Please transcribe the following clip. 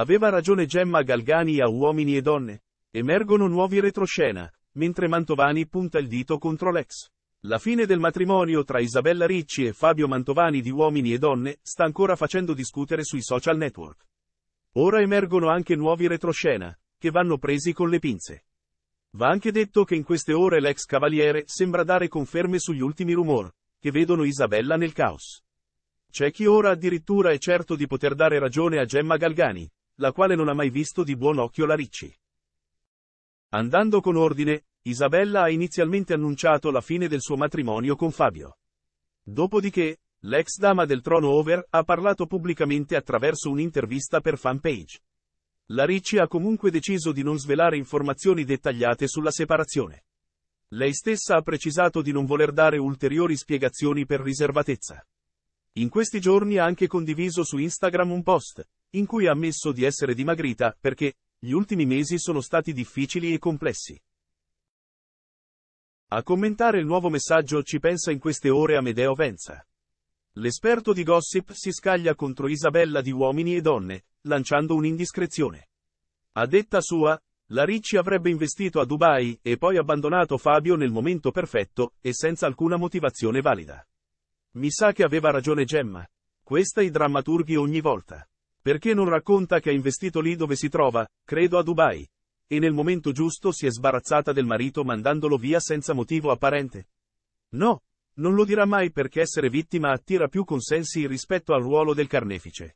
Aveva ragione Gemma Galgani a Uomini e Donne. Emergono nuovi retroscena, mentre Mantovani punta il dito contro l'ex. La fine del matrimonio tra Isabella Ricci e Fabio Mantovani di Uomini e Donne sta ancora facendo discutere sui social network. Ora emergono anche nuovi retroscena, che vanno presi con le pinze. Va anche detto che in queste ore l'ex cavaliere sembra dare conferme sugli ultimi rumor, che vedono Isabella nel caos. C'è chi ora addirittura è certo di poter dare ragione a Gemma Galgani, la quale non ha mai visto di buon occhio la Ricci. Andando con ordine, Isabella ha inizialmente annunciato la fine del suo matrimonio con Fabio. Dopodiché, l'ex dama del trono over ha parlato pubblicamente attraverso un'intervista per fanpage. La Ricci ha comunque deciso di non svelare informazioni dettagliate sulla separazione. Lei stessa ha precisato di non voler dare ulteriori spiegazioni per riservatezza. In questi giorni ha anche condiviso su Instagram un post, in cui ha ammesso di essere dimagrita perché gli ultimi mesi sono stati difficili e complessi. A commentare il nuovo messaggio ci pensa in queste ore Amedeo Venza. L'esperto di gossip si scaglia contro Isabella di Uomini e Donne, lanciando un'indiscrezione. A detta sua, la Ricci avrebbe investito a Dubai e poi abbandonato Fabio nel momento perfetto e senza alcuna motivazione valida. Mi sa che aveva ragione Gemma. Questa i drammaturghi ogni volta. Perché non racconta che ha investito lì dove si trova, credo a Dubai. E nel momento giusto si è sbarazzata del marito mandandolo via senza motivo apparente. No, non lo dirà mai perché essere vittima attira più consensi rispetto al ruolo del carnefice.